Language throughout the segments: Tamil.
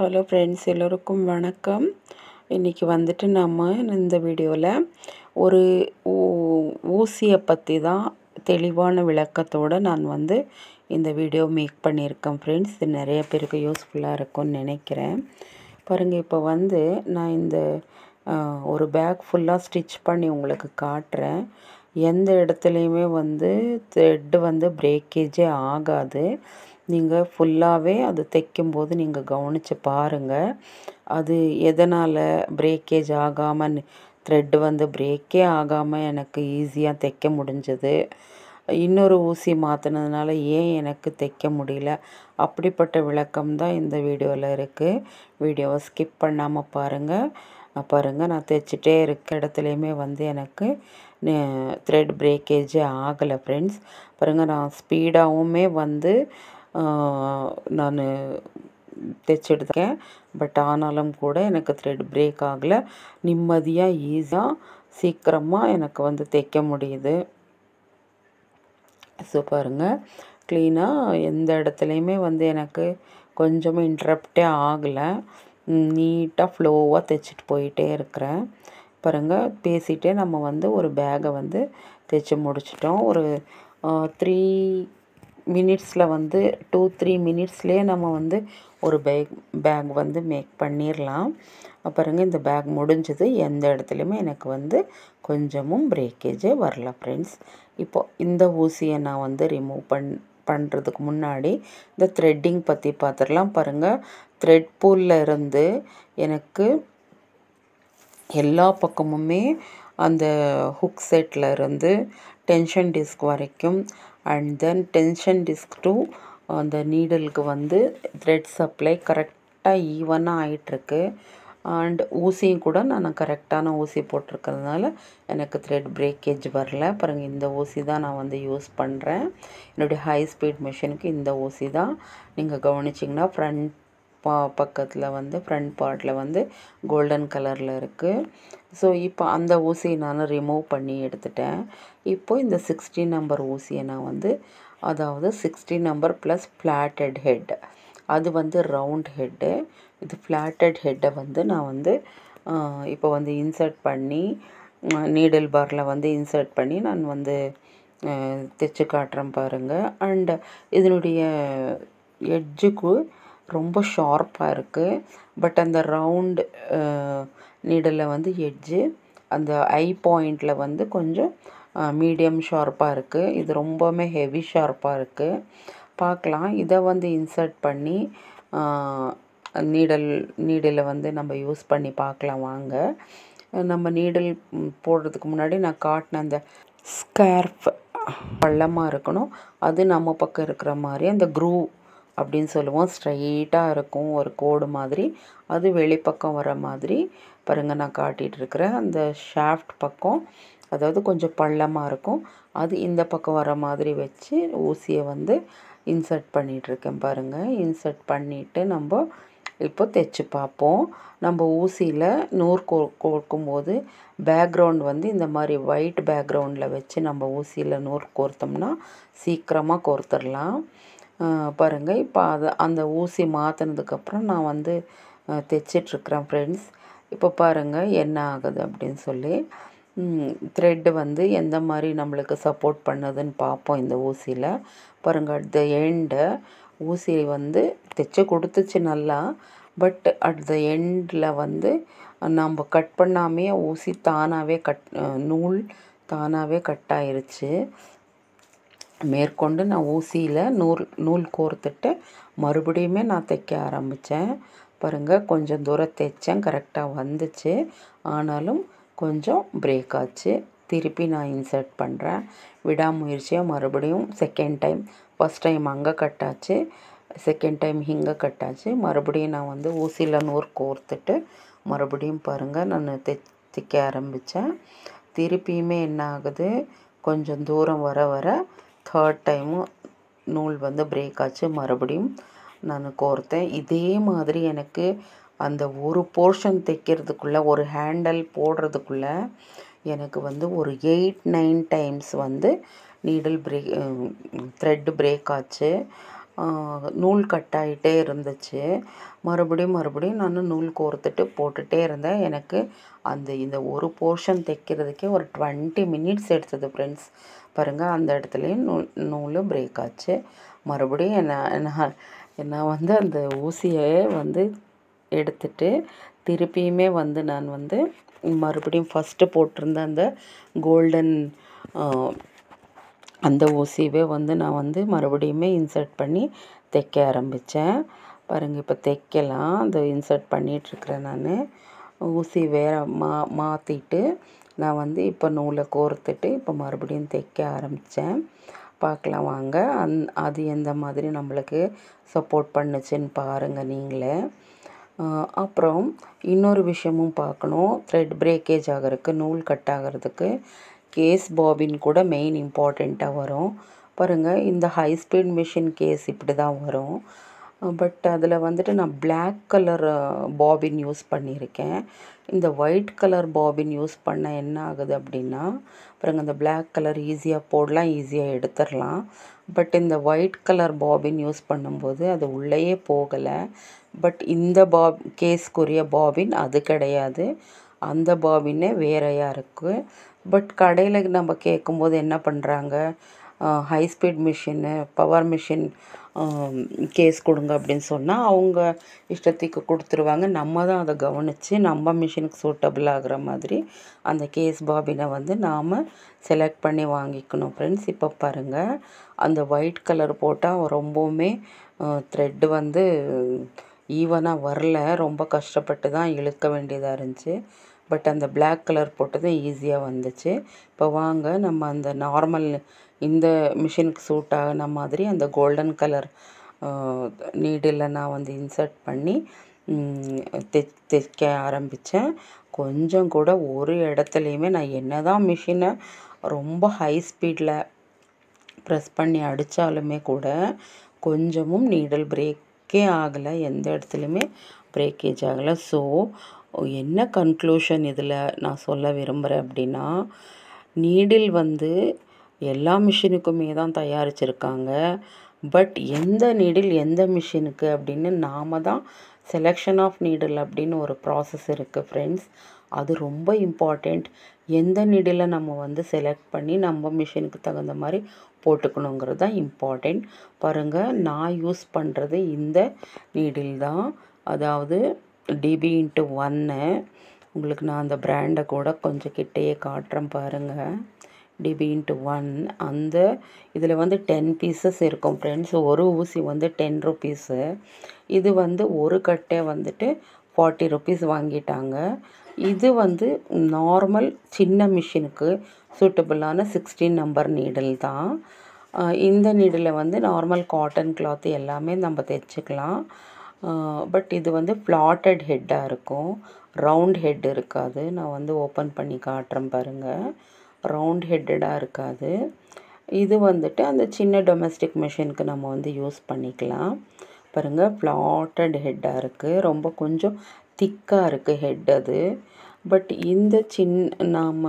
ஹலோ ஃப்ரெண்ட்ஸ் எல்லோருக்கும் வணக்கம் இன்றைக்கி வந்துட்டு நம்ம இந்த வீடியோவில் ஒரு ஊசியை பற்றி தான் தெளிவான விளக்கத்தோடு நான் வந்து இந்த வீடியோ மேக் பண்ணியிருக்கேன் ஃப்ரெண்ட்ஸ் இது நிறைய பேருக்கு யூஸ்ஃபுல்லாக இருக்கும்னு நினைக்கிறேன் பாருங்கள் இப்போ வந்து நான் இந்த ஒரு பேக் ஃபுல்லாக ஸ்டிச் பண்ணி உங்களுக்கு காட்டுறேன் எந்த இடத்துலையுமே வந்து த்ரெட்டு வந்து பிரேக்கேஜே ஆகாது நீங்கள் ஃபுல்லாகவே அது தைக்கும்போது நீங்கள் கவனித்து பாருங்கள் அது எதனால் பிரேக்கேஜ் ஆகாமல் த்ரெட்டு வந்து பிரேக்கே ஆகாமல் எனக்கு ஈஸியாக தைக்க முடிஞ்சது இன்னொரு ஊசி மாற்றினதுனால ஏன் எனக்கு தைக்க முடியல அப்படிப்பட்ட விளக்கம் தான் இந்த வீடியோவில் இருக்குது வீடியோவை ஸ்கிப் பண்ணாமல் பாருங்கள் பாருங்கள் நான் தைச்சிட்டே இருக்க இடத்துலையுமே வந்து எனக்கு த்ரெட் பிரேக்கேஜே ஆகலை ஃப்ரெண்ட்ஸ் பாருங்கள் நான் ஸ்பீடாகவுமே வந்து நான் தைச்செடுத்தேன் பட் ஆனாலும் கூட எனக்கு த்ரெட் பிரேக் ஆகலை நிம்மதியாக ஈஸியாக சீக்கிரமாக எனக்கு வந்து தைக்க முடியுது ஸோ பாருங்கள் க்ளீனாக எந்த இடத்துலையுமே வந்து எனக்கு கொஞ்சம் இன்ட்ரப்டே ஆகலை நீட்டாக ஃப்ளோவாக தைச்சிட்டு போயிட்டே இருக்கிறேன் பாருங்கள் பேசிகிட்டே நம்ம வந்து ஒரு பேகை வந்து தைச்சி முடிச்சிட்டோம் ஒரு த்ரீ மினிட்ஸில் வந்து டூ த்ரீ மினிட்ஸ்லேயே நம்ம வந்து ஒரு பேக் பேக் வந்து மேக் பண்ணிடலாம் அப்புறங்க இந்த பேக் முடிஞ்சது எந்த இடத்துலையுமே எனக்கு வந்து கொஞ்சமும் பிரேக்கேஜே வரல ஃப்ரெண்ட்ஸ் இப்போ இந்த ஊசியை நான் வந்து ரிமூவ் பண் பண்ணுறதுக்கு முன்னாடி இந்த த்ரெட்டிங் பற்றி பார்த்துடலாம் பாருங்கள் த்ரெட் பூலில் இருந்து எனக்கு எல்லா பக்கமுமே அந்த ஹுக் செட்டில் இருந்து டென்ஷன் டிஸ்க் வரைக்கும் and then tension disc to அந்த நீடலுக்கு வந்து த்ரெட் சப்ளை கரெக்டாக ஈவனாக ஆகிட்டுருக்கு அண்ட் ஊசியும் கூட நான் கரெக்டான ஊசி போட்டிருக்கிறதுனால எனக்கு த்ரெட் பிரேக்கேஜ் வரல பாருங்கள் இந்த ஊசி தான் நான் வந்து யூஸ் பண்ணுறேன் என்னுடைய ஹை ஸ்பீட் மிஷினுக்கு இந்த ஊசி தான் நீங்கள் கவனிச்சிங்கன்னா ஃப்ரண்ட் பா பக்கத்தில் வந்து ஃப்ரண்ட் பார்ட்டில் வந்து கோல்டன் கலரில் இருக்குது ஸோ இப்போ அந்த ஊசியை நான் ரிமூவ் பண்ணி எடுத்துட்டேன் இப்போது இந்த சிக்ஸ்டி நம்பர் ஊசியை நான் வந்து அதாவது sixty number plus flatted head அது வந்து ரவுண்ட் ஹெட்டு இது ஃப்ளாட்டட் ஹெட்டை வந்து நான் வந்து இப்போ வந்து இன்சர்ட் பண்ணி நீடில் பாரில் வந்து இன்சர்ட் பண்ணி நான் வந்து தைச்சு காட்டுறேன் பாருங்கள் அண்டு இதனுடைய எட்ஜுக்கு ரொம்ப ஷார்ப்பாக இருக்குது பட் அந்த ரவுண்டு நீடலில் வந்து எட்ஜு அந்த ஐ பாயிண்டில் வந்து கொஞ்சம் மீடியம் ஷார்ப்பாக இருக்குது இது ரொம்பவுமே ஹெவி ஷார்ப்பாக இருக்குது பார்க்கலாம் இதை வந்து இன்சர்ட் பண்ணி நீடல் நீடலை வந்து நம்ம யூஸ் பண்ணி பார்க்கலாம் வாங்க நம்ம நீடல் போடுறதுக்கு முன்னாடி நான் காட்டின அந்த ஸ்கேர்ஃப் பள்ளமாக இருக்கணும் அது நம்ம பக்கம் இருக்கிற மாதிரி அந்த குரூ அப்படின்னு சொல்லுவோம் ஸ்ட்ரைட்டாக இருக்கும் ஒரு கோடு மாதிரி அது வெளிப்பக்கம் வர மாதிரி பாருங்கள் நான் காட்டிகிட்டு இருக்கிறேன் அந்த ஷாஃப்ட் பக்கம் அதாவது கொஞ்சம் பள்ளமாக இருக்கும் அது இந்த பக்கம் வர மாதிரி வச்சு ஊசியை வந்து இன்சர்ட் பண்ணிகிட்ருக்கேன் பாருங்கள் இன்சர்ட் பண்ணிவிட்டு நம்ம இப்போ தைச்சி பார்ப்போம் நம்ம ஊசியில் நூறு கோ கோர்க்கும்போது பேக்ரவுண்ட் வந்து இந்த மாதிரி ஒயிட் பேக்ரவுண்டில் வச்சு நம்ம ஊசியில் நூறு கோர்த்தோம்னா சீக்கிரமாக கோர்த்துடலாம் பாருங்கள் இப்போ அது அந்த ஊசி மாற்றினதுக்கப்புறம் நான் வந்து தைச்சிட்ருக்குறேன் ஃப்ரெண்ட்ஸ் இப்போ பாருங்கள் என்ன ஆகுது அப்படின்னு சொல்லி த்ரெட்டு வந்து எந்த மாதிரி நம்மளுக்கு சப்போர்ட் பண்ணுதுன்னு பார்ப்போம் இந்த ஊசியில் பாருங்கள் அட் த எண்டு ஊசி வந்து தைச்சி கொடுத்துச்சு நல்லா பட் அட் த எண்டில் வந்து நம்ம கட் பண்ணாமே ஊசி தானாகவே கட் நூல் தானாகவே கட் ஆயிடுச்சு மேற்கொண்டு நான் ஊசியில் நூல் நூல் கோர்த்துட்டு மறுபடியுமே நான் தைக்க ஆரம்பித்தேன் பாருங்கள் கொஞ்சம் தூரம் தைச்சேன் கரெக்டாக வந்துச்சு ஆனாலும் கொஞ்சம் பிரேக் ஆச்சு திருப்பி நான் இன்சர்ட் பண்ணுறேன் விடாமுயற்சியாக மறுபடியும் செகண்ட் டைம் ஃபஸ்ட் டைம் அங்கே கட்டாச்சு செகண்ட் டைம் இங்கே கட்டாச்சு மறுபடியும் நான் வந்து ஊசியில் நூறு கோர்த்துட்டு மறுபடியும் பாருங்கள் நான் தைக்க ஆரம்பித்தேன் திருப்பியுமே என்ன ஆகுது கொஞ்சம் தூரம் வர வர தேர்ட் டைமும் நூல் வந்து பிரேக் ஆச்சு மறுபடியும் நான் கோர்த்தேன் இதே மாதிரி எனக்கு அந்த ஒரு போர்ஷன் தைக்கிறதுக்குள்ளே ஒரு ஹேண்டல் போடுறதுக்குள்ளே எனக்கு வந்து ஒரு எயிட் நைன் டைம்ஸ் வந்து நீடில் பிரேக் த்ரெட்டு பிரேக் ஆச்சு நூல் கட் ஆகிட்டே இருந்துச்சு மறுபடியும் மறுபடியும் நான் நூல் கோர்த்துட்டு போட்டுகிட்டே இருந்தேன் எனக்கு அந்த இந்த ஒரு போர்ஷன் தைக்கிறதுக்கே ஒரு டுவெண்ட்டி மினிட்ஸ் எடுத்தது ஃப்ரெண்ட்ஸ் பாருங்கள் அந்த இடத்துலையும் நூல் நூல் பிரேக் ஆச்சு மறுபடியும் என்ன என்ன வந்து அந்த ஊசியை வந்து எடுத்துட்டு திருப்பியுமே வந்து நான் வந்து மறுபடியும் ஃபஸ்ட்டு போட்டிருந்த அந்த கோல்டன் அந்த ஊசியவே வந்து நான் வந்து மறுபடியுமே இன்சர்ட் பண்ணி தைக்க ஆரம்பித்தேன் பாருங்கள் இப்போ தைக்கலாம் அந்த இன்சர்ட் பண்ணிகிட்ருக்குறேன் நான் ஊசி வேறு மா மாற்றிட்டு நான் வந்து இப்போ நூலை கோர்த்துட்டு இப்போ மறுபடியும் தைக்க ஆரம்பித்தேன் பார்க்கலாம் வாங்க அந் அது எந்த மாதிரி நம்மளுக்கு சப்போர்ட் பண்ணுச்சுன்னு பாருங்கள் நீங்களே அப்புறம் இன்னொரு விஷயமும் பார்க்கணும் த்ரெட் பிரேக்கேஜ் ஆகிறதுக்கு நூல் கட் ஆகிறதுக்கு கேஸ் பாபின் கூட மெயின் இம்பார்ட்டண்ட்டாக வரும் பாருங்கள் இந்த ஹை ஸ்பீட் மிஷின் கேஸ் இப்படி தான் வரும் பட் அதில் வந்துட்டு நான் பிளாக் கலர் பாபின் யூஸ் பண்ணியிருக்கேன் இந்த ஒயிட் கலர் பாபின் யூஸ் பண்ண என்ன ஆகுது அப்படின்னா பாருங்கள் இந்த பிளாக் கலர் ஈஸியாக போடலாம் ஈஸியாக எடுத்துடலாம் பட் இந்த ஒயிட் கலர் பாபின் யூஸ் பண்ணும்போது அது உள்ளேயே போகலை பட் இந்த பாப் கேஸ்க்குரிய பாபின் அது கிடையாது அந்த பாபினே வேறையாக இருக்குது பட் கடையில் நம்ம கேட்கும்போது என்ன பண்ணுறாங்க high speed machine power machine case கொடுங்க அப்படின்னு சொன்னால் அவங்க இஷ்டத்துக்கு கொடுத்துருவாங்க நம்ம தான் அதை கவனித்து நம்ம மிஷினுக்கு சூட்டபிள் ஆகிற மாதிரி அந்த கேஸ் பாபினை வந்து நாம் செலக்ட் பண்ணி வாங்கிக்கணும் ஃப்ரெண்ட்ஸ் இப்போ பாருங்கள் அந்த ஒயிட் கலர் போட்டால் ரொம்பவுமே த்ரெட்டு வந்து ஈவனாக வரல ரொம்ப கஷ்டப்பட்டு தான் இழுக்க வேண்டியதாக இருந்துச்சு பட் அந்த பிளாக் கலர் போட்டதும் ஈஸியாக வந்துச்சு இப்போ வாங்க நம்ம அந்த நார்மல் இந்த மிஷினுக்கு சூட் ஆகின மாதிரி அந்த கோல்டன் கலர் நீடில் நான் வந்து இன்சர்ட் பண்ணி தைக்க ஆரம்பித்தேன் கொஞ்சம் கூட ஒரு இடத்துலையுமே நான் என்ன தான் மிஷினை ரொம்ப ஹை ஸ்பீடில் ப்ரெஸ் பண்ணி அடித்தாலுமே கூட கொஞ்சமும் நீடல் பிரேக்கே ஆகலை எந்த இடத்துலையுமே பிரேக்கேஜ் ஆகலை ஸோ என்ன கன்க்ளூஷன் இதில் நான் சொல்ல விரும்புகிறேன் அப்படின்னா நீடில் வந்து எல்லா மிஷினுக்குமே தான் தயாரிச்சிருக்காங்க பட் எந்த நீடில் எந்த மிஷினுக்கு அப்படின்னு நாம் தான் செலெக்ஷன் ஆஃப் நீடில் அப்படின்னு ஒரு ப்ராசஸ் இருக்குது ஃப்ரெண்ட்ஸ் அது ரொம்ப இம்பார்ட்டண்ட் எந்த நீடிலை நம்ம வந்து செலக்ட் பண்ணி நம்ம மிஷினுக்கு தகுந்த மாதிரி போட்டுக்கணுங்கிறது தான் இம்பார்ட்டண்ட் பாருங்கள் நான் யூஸ் பண்ணுறது இந்த நீடில் தான் அதாவது டிபி இன்ட்டு ஒன்று உங்களுக்கு நான் அந்த பிராண்டை கூட கொஞ்சம் கிட்டேயே காட்டுறேன் பாருங்கள் டிபி இன்ட்டு ஒன் அந்த இதில் வந்து டென் பீசஸ் இருக்கும் ஃப்ரெண்ட்ஸ் ஒரு ஊசி வந்து டென் ருபீஸு இது வந்து ஒரு கட்டை வந்துட்டு ஃபார்ட்டி ருபீஸ் வாங்கிட்டாங்க இது வந்து நார்மல் சின்ன மிஷினுக்கு சூட்டபுளான சிக்ஸ்டீன் நம்பர் நீடில் தான் இந்த நீடில் வந்து நார்மல் காட்டன் கிளாத்து எல்லாமே நம்ம தைச்சிக்கலாம் பட் இது வந்து ஃப்ளாட்டட் ஹெட்டாக இருக்கும் ரவுண்ட் ஹெட் இருக்காது நான் வந்து ஓப்பன் பண்ணி காட்டுறேன் பாருங்கள் ரவுண்ட் ஹெட்டடாக இருக்காது இது வந்துட்டு அந்த சின்ன டொமஸ்டிக் மிஷினுக்கு நம்ம வந்து யூஸ் பண்ணிக்கலாம் பாருங்கள் ஃப்ளாட்டட் ஹெட்டாக இருக்குது ரொம்ப கொஞ்சம் திக்காக இருக்குது ஹெட் அது பட் இந்த சின் நாம்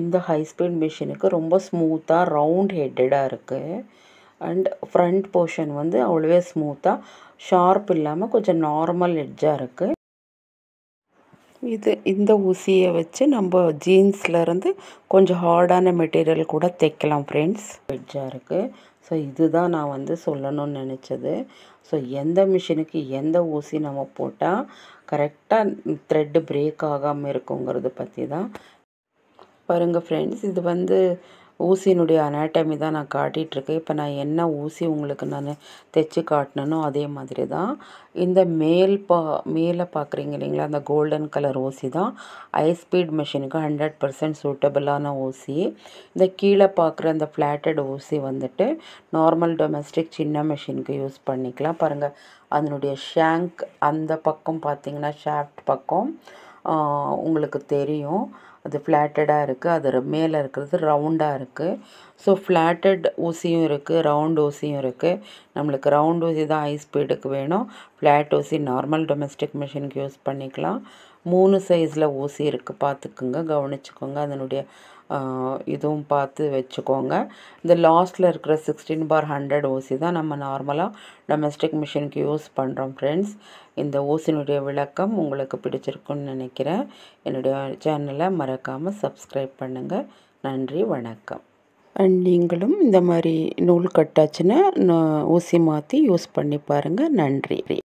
இந்த ஹை ஸ்பீட் மிஷினுக்கு ரொம்ப ஸ்மூத்தாக ரவுண்ட் ஹெட்டடாக இருக்குது அண்ட் ஃப்ரண்ட் போர்ஷன் வந்து அவ்வளோவே ஸ்மூத்தாக ஷார்ப் இல்லாமல் கொஞ்சம் நார்மல் எட்ஜாக இருக்குது இது இந்த ஊசியை வச்சு நம்ம ஜீன்ஸ்லேருந்து கொஞ்சம் ஹார்டான மெட்டீரியல் கூட தைக்கலாம் ஃப்ரெண்ட்ஸ் வெஜ்ஜாக இருக்குது ஸோ இதுதான் நான் வந்து சொல்லணும்னு நினச்சது ஸோ எந்த மிஷினுக்கு எந்த ஊசி நம்ம போட்டால் கரெக்டாக த்ரெட்டு பிரேக் ஆகாமல் இருக்குங்கிறது பற்றி தான் பாருங்கள் ஃப்ரெண்ட்ஸ் இது வந்து ஊசியினுடைய அனாட்டமி தான் நான் காட்டிகிட்ருக்கேன் இப்போ நான் என்ன ஊசி உங்களுக்கு நான் தைச்சி காட்டினனோ அதே மாதிரி தான் இந்த மேல் பா மேலே பார்க்குறீங்க இல்லைங்களா அந்த கோல்டன் கலர் ஊசி தான் ஹை ஸ்பீட் மிஷினுக்கு ஹண்ட்ரட் பர்சன்ட் சூட்டபிளான ஊசி இந்த கீழே பார்க்குற அந்த ஃப்ளாட்டட் ஊசி வந்துட்டு நார்மல் டொமெஸ்டிக் சின்ன மிஷினுக்கு யூஸ் பண்ணிக்கலாம் பாருங்கள் அதனுடைய ஷேங்க் அந்த பக்கம் பார்த்தீங்கன்னா ஷாஃப்ட் பக்கம் உங்களுக்கு தெரியும் அது ஃப்ளாட்டடாக இருக்குது அது மேலே இருக்கிறது ரவுண்டாக இருக்குது ஸோ ஃப்ளாட்டட் ஊசியும் இருக்குது ரவுண்ட் ஊசியும் இருக்குது நம்மளுக்கு ரவுண்ட் ஊசி தான் ஐ ஸ்பீடுக்கு வேணும் ஃப்ளாட் ஊசி நார்மல் டொமெஸ்டிக் மிஷினுக்கு யூஸ் பண்ணிக்கலாம் மூணு சைஸில் ஊசி இருக்குது பார்த்துக்குங்க கவனிச்சுக்கோங்க அதனுடைய இதுவும் பார்த்து வச்சுக்கோங்க இந்த லாஸ்ட்டில் இருக்கிற சிக்ஸ்டீன் பார் ஹண்ட்ரட் ஓசி தான் நம்ம நார்மலாக டொமெஸ்டிக் மிஷினுக்கு யூஸ் பண்ணுறோம் ஃப்ரெண்ட்ஸ் இந்த ஓசினுடைய விளக்கம் உங்களுக்கு பிடிச்சிருக்குன்னு நினைக்கிறேன் என்னுடைய சேனலை மறக்காமல் சப்ஸ்கிரைப் பண்ணுங்கள் நன்றி வணக்கம் அண்ட் நீங்களும் இந்த மாதிரி நூல் கட்டாச்சுன்னா ஊசி மாற்றி யூஸ் பண்ணி பாருங்கள் நன்றி